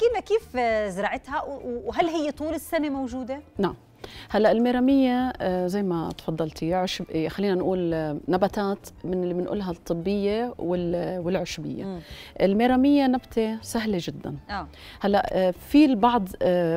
احكي لنا كيف زرعتها وهل هي طول السنه موجوده نعم هلا الميرامية آه، زي ما تفضلتي عشب إيه، خلينا نقول آه، نباتات من اللي بنقولها الطبية والعشبية م. الميرامية نبتة سهلة جدا آه. هلا آه، في البعض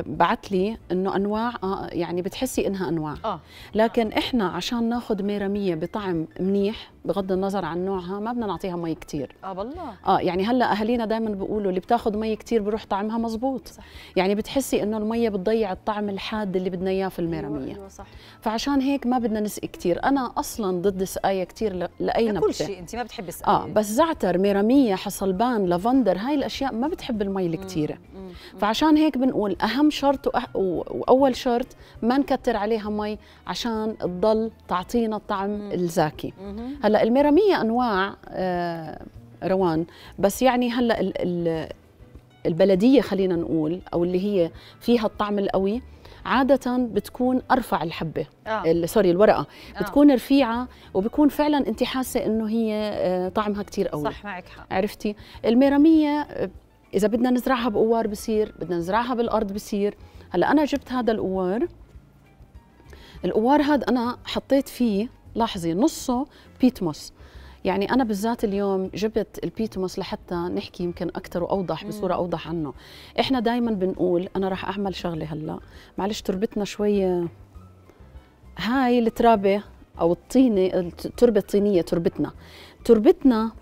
بعت لي انه انواع يعني بتحسي انها انواع آه. لكن احنا عشان ناخذ ميرامية بطعم منيح بغض النظر عن نوعها ما بدنا نعطيها مي كثير اه بالله اه يعني هلا اهالينا دائما بيقولوا اللي بتاخذ مي كثير بروح طعمها مزبوط صح. يعني بتحسي انه المي بتضيع الطعم الحاد اللي بدنا اياه في الميراميه ايوه, أيوة، صح فعشان هيك ما بدنا نسقي كثير انا اصلا ضد سقايه كثير لاي نبته كل شيء انت ما بتحبي السقايه اه بس زعتر ميراميه حصلبان لافندر هاي الاشياء ما بتحب المي الكثيره فعشان هيك بنقول اهم شرط واول شرط ما نكتر عليها مي عشان تضل تعطينا الطعم الزاكي هلا هلا الميراميه انواع آه، روان بس يعني هلا البلديه خلينا نقول او اللي هي فيها الطعم القوي عادة بتكون أرفع الحبة آه. سوري الورقة آه. بتكون رفيعة وبكون فعلا أنت حاسة إنه هي آه، طعمها كتير قوي صح معك حق عرفتي الميرامية آه، إذا بدنا نزرعها بقوار بصير بدنا نزرعها بالأرض بصير هلا أنا جبت هذا القوار القوار هذا أنا حطيت فيه لاحظي نصه بيتموس يعني أنا بالذات اليوم جبت البيتموس لحتى نحكي يمكن أكثر وأوضح بصورة أوضح عنه إحنا دايما بنقول أنا راح أعمل شغلة هلأ معلش تربتنا شوية هاي الترابة أو الطينة التربة الطينية تربتنا تربتنا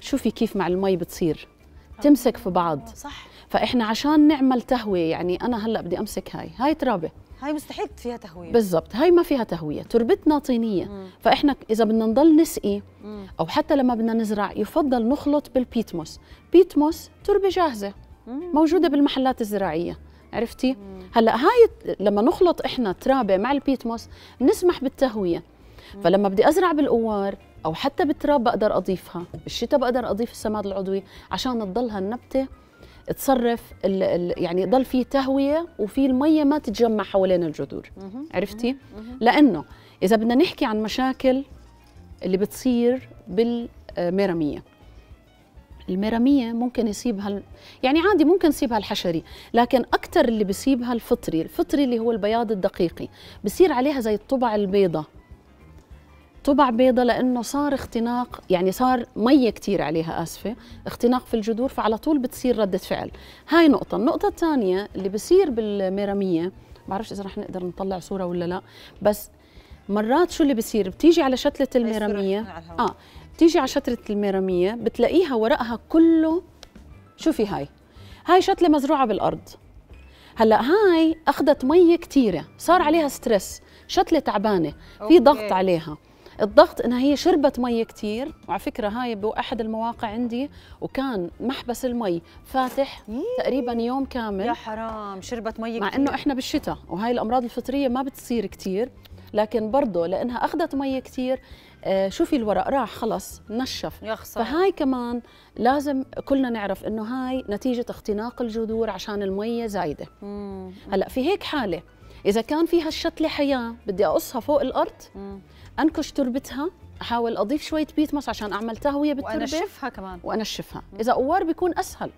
شوفي كيف مع المي بتصير تمسك في بعض صح فإحنا عشان نعمل تهوية يعني أنا هلأ بدي أمسك هاي هاي ترابة هاي مستحيل فيها تهويه بالضبط هاي ما فيها تهويه تربتنا طينيه مم. فاحنا اذا بدنا نضل نسقي مم. او حتى لما بدنا نزرع يفضل نخلط بالبيتموس بيتموس تربه جاهزه مم. موجوده بالمحلات الزراعيه عرفتي مم. هلا هاي لما نخلط احنا ترابه مع البيتموس بنسمح بالتهويه مم. فلما بدي ازرع بالقوار او حتى بالتراب بقدر اضيفها بالشتاء بقدر اضيف السماد العضوي عشان تضلها النبته تصرف ال ال يعني ضل في تهويه وفي الميه ما تتجمع حوالين الجذور عرفتي لانه اذا بدنا نحكي عن مشاكل اللي بتصير بالميراميه الميراميه ممكن يصيبها يعني عادي ممكن يصيبها الحشري لكن اكثر اللي بيصيبها الفطري الفطري اللي هو البياض الدقيقي بصير عليها زي الطبع البيضة طبع بيضة لأنه صار اختناق يعني صار مية كتير عليها آسفة اختناق في الجذور فعلى طول بتصير ردة فعل هاي نقطة النقطة الثانية اللي بصير بالميرامية بعرفش إذا رح نقدر نطلع صورة ولا لا بس مرات شو اللي بصير بتيجي على شتلة الميرامية آه بتيجي على شتلة الميرامية بتلاقيها ورقها كله شوفي هاي هاي شتلة مزروعة بالأرض هلا هاي اخذت ميه كثيره صار عليها ستريس شتله تعبانه في ضغط عليها الضغط انها هي شربت مي كثير وعلى فكره هاي باحد المواقع عندي وكان محبس المي فاتح إيه. تقريبا يوم كامل يا حرام شربت مي مع انه احنا بالشتاء وهاي الامراض الفطريه ما بتصير كثير لكن برضه لانها اخذت مي كثير آه، شوفي الورق راح خلص نشف يا خسارة. فهاي كمان لازم كلنا نعرف انه هاي نتيجه اختناق الجذور عشان الميه زايده هلا في هيك حاله اذا كان فيها الشتله حياه بدي اقصها فوق الارض مم. انكش تربتها احاول اضيف شويه بيتمس عشان اعمل تهويه بالتربه وانشفها كمان وانشفها اذا قوار بيكون اسهل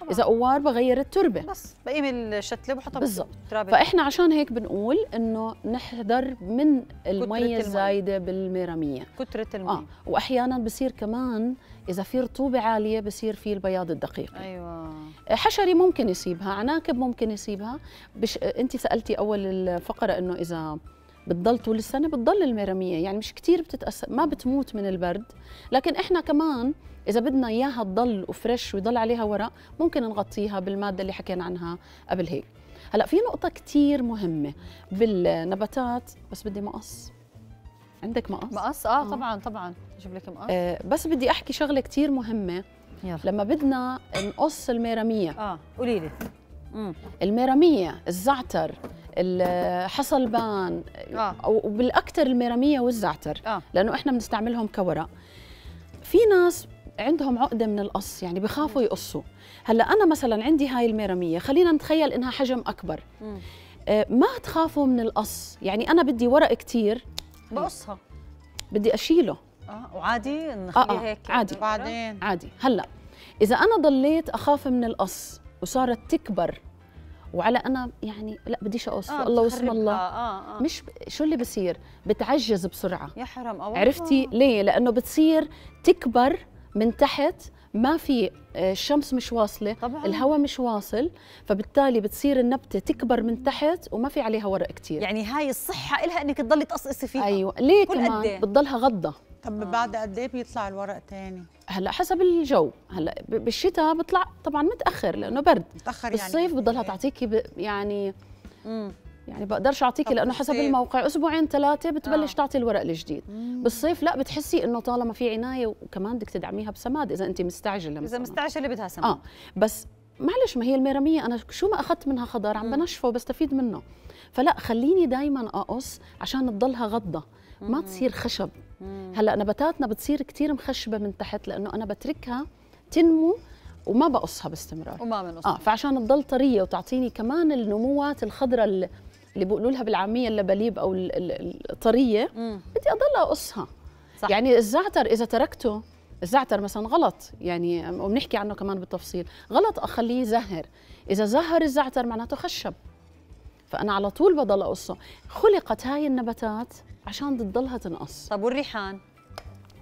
طبعا. اذا قوار بغير التربه بس بقيم الشتله بحطها بالضبط فاحنا عشان هيك بنقول انه نحذر من المي الزايده بالميراميه كتره المي آه. واحيانا بصير كمان اذا في رطوبه عاليه بصير في البياض الدقيق ايوه آه، حشري ممكن يسيبها عناكب ممكن يسيبها بش... آه، انت سالتي اول الفقره انه اذا بتضل طول السنه بتضل الميراميه يعني مش كثير بتتاثر ما بتموت من البرد لكن احنا كمان اذا بدنا اياها تضل وفريش ويضل عليها ورق ممكن نغطيها بالماده اللي حكينا عنها قبل هيك هلا في نقطه كثير مهمه بالنباتات بس بدي مقص عندك مقص مقص اه, آه. طبعا طبعا اجيب لك مقص آه بس بدي احكي شغله كثير مهمه يلا. لما بدنا نقص الميراميه اه قولي لي الميراميه الزعتر البان آه. وبالاكثر الميراميه والزعتر آه. لانه احنا بنستعملهم كورق في ناس عندهم عقده من القص يعني بخافوا يقصوا هلا انا مثلا عندي هاي الميراميه خلينا نتخيل انها حجم اكبر م. آه، ما تخافوا من القص يعني انا بدي ورق كثير بقصها بدي اشيله اه وعادي نخليه آه آه. هيك عادي بعدين عادي هلا اذا انا ضليت اخاف من القص وصارت تكبر وعلى انا يعني لا بديش اوصف آه الله واسم الله آه آه. مش ب... شو اللي بصير بتعجز بسرعه يا حرام أوه. عرفتي ليه لانه بتصير تكبر من تحت ما في آه، الشمس مش واصله طبعاً. الهواء مش واصل فبالتالي بتصير النبته تكبر من تحت وما في عليها ورق كتير يعني هاي الصحه لها انك تضلي تقصقصي فيها ايوه ليه كمان إيه؟ بتضلها غضه طب آه. بعد قد ايه بيطلع الورق تاني؟ هلا حسب الجو هلا بالشتاء بيطلع طبعا متاخر لانه برد متاخر يعني بالصيف يعني بتضلها إيه. تعطيكي يعني مم. يعني بقدرش اعطيكي لانه حسب الموقع اسبوعين ثلاثه بتبلش آه. تعطي الورق الجديد مم. بالصيف لا بتحسي انه طالما في عنايه وكمان بدك تدعميها بسماد اذا انت مستعجله اذا مستعجله بدها سماد اه بس معلش ما هي الميرميه انا شو ما اخذت منها خضار عم بنشفه وبستفيد منه فلا خليني دائما اقص عشان تضلها غضه ما تصير خشب هلا نباتاتنا بتصير كثير مخشبه من تحت لانه انا بتركها تنمو وما بقصها باستمرار وما بنقصها اه فعشان تضل طريه وتعطيني كمان النموات الخضراء اللي بيقولوا لها بالعاميه اللبليب او الطريه بدي اضل اقصها صح. يعني الزعتر اذا تركته الزعتر مثلا غلط يعني وبنحكي عنه كمان بالتفصيل غلط اخليه يزهر اذا زهر الزعتر معناته خشب فانا على طول بضل اقصه خلقت هاي النباتات عشان تضلها تنقص طب والريحان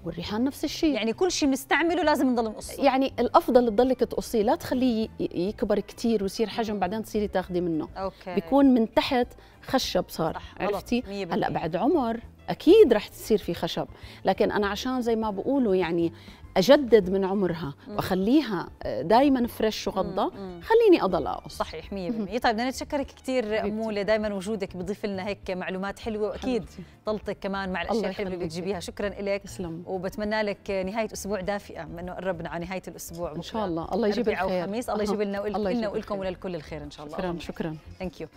والريحان نفس الشيء يعني كل شيء بنستعمله لازم نضل نقصه يعني الافضل تضلك تقصيه لا تخليه يكبر كثير ويصير حجم بعدين تصيري تاخذي منه أوكي. بيكون من تحت خشب صار عرفتي هلا بعد عمر اكيد رح تصير في خشب لكن انا عشان زي ما بقولوا يعني اجدد من عمرها واخليها آه، دائما فريش وغضه خليني اضل اقص صحيح 100% طيب بدنا نتشكرك كثير اموله دائما وجودك بضيف لنا هيك معلومات حلوه واكيد طلتك كمان مع الاشياء الحلوه اللي بتجيبيها شكرا لك تسلم وبتمنى لك نهايه اسبوع دافئه منه قربنا على نهايه الاسبوع ان شاء الله الله يجيب الخير وخميس الله يجيب لنا ولكم وللكل الخير ان شاء الله شكرا شكرا ثانك يو